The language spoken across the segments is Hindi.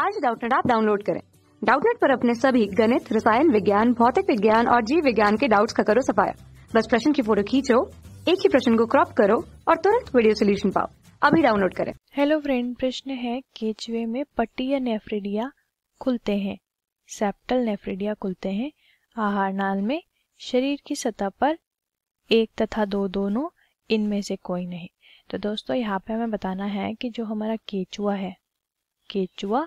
आज डाउटनेट आप डाउनलोड करें डाउटनेट पर अपने सभी गणित रसायन विज्ञान भौतिक विज्ञान और जीव विज्ञान के डाउट्स का करो सफाया बस प्रश्न की फोटो खींचो एक ही प्रश्न को क्रॉप करो और तुरंत वीडियो सोल्यूशन पाओ अभी डाउनलोड करें हेलो फ्रेंड प्रश्न है केचवे में पट्टी या नेफ्रिडिया खुलते हैं सेप्टल नेफ्रिडिया खुलते हैं आहार नाल में शरीर की सतह पर एक तथा दो दोनों इनमें से कोई नहीं तो दोस्तों यहाँ पे हमें बताना है कि जो हमारा केचुआ है केचुआ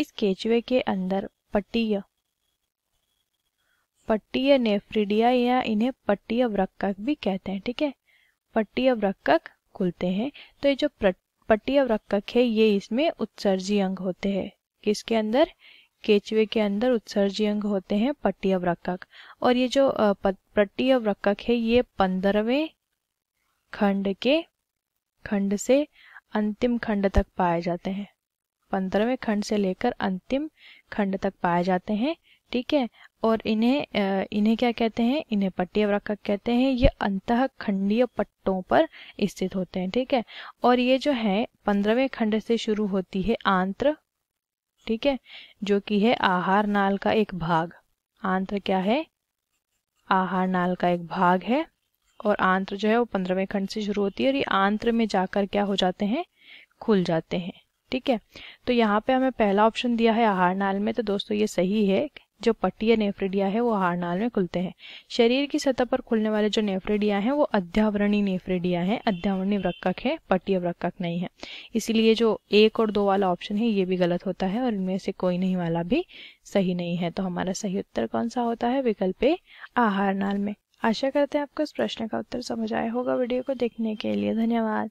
इस केचवे के अंदर पट्टीय पट्टीय नेफ्रिडिया या इन्हें पट्टीय वृक्क भी कहते हैं ठीक है पट्टीय वृक्क खुलते हैं तो ये जो पट्टीय वृक्क है ये इसमें उत्सर्जी अंग होते हैं किसके अंदर केचुए के अंदर उत्सर्जी अंग होते हैं पट्टीय वृक्क और ये जो पट्टीय वृक्क है ये पंद्रहवें खंड के खंड से अंतिम खंड तक पाए जाते हैं पंद्रहवें खंड से लेकर अंतिम खंड तक पाए जाते हैं ठीक है और इन्हें इन्हें क्या कहते हैं इन्हें पट्टी वृक्क कहते हैं ये अंत खंडीय पट्टों पर स्थित होते हैं ठीक है और ये जो है पंद्रहवें खंड से शुरू होती है आंत्र ठीक है जो कि है आहार नाल का एक भाग आंत्र क्या है आहार नाल का एक भाग है और आंत्र जो है वो पंद्रहवें खंड से शुरू होती है और ये आंत्र में जाकर क्या हो जाते हैं खुल जाते हैं ठीक है तो यहाँ पे हमें पहला ऑप्शन दिया है आहार नाल में तो दोस्तों ये सही है जो पट्टीय नेफ्रेडिया है वो आहार नाल में खुलते हैं शरीर की सतह पर खुलने वाले जो नेफ्रेडिया हैं वो अध्यावरणी नेफ्रेडिया हैं अध्यावरणी वृक्क है पट्टी वृक्क नहीं है इसीलिए जो एक और दो वाला ऑप्शन है ये भी गलत होता है और इनमें से कोई नहीं वाला भी सही नहीं है तो हमारा सही उत्तर कौन सा होता है विकल्प ए आहार नाल में आशा करते हैं आपको इस प्रश्न का उत्तर समझ आया होगा वीडियो को देखने के लिए धन्यवाद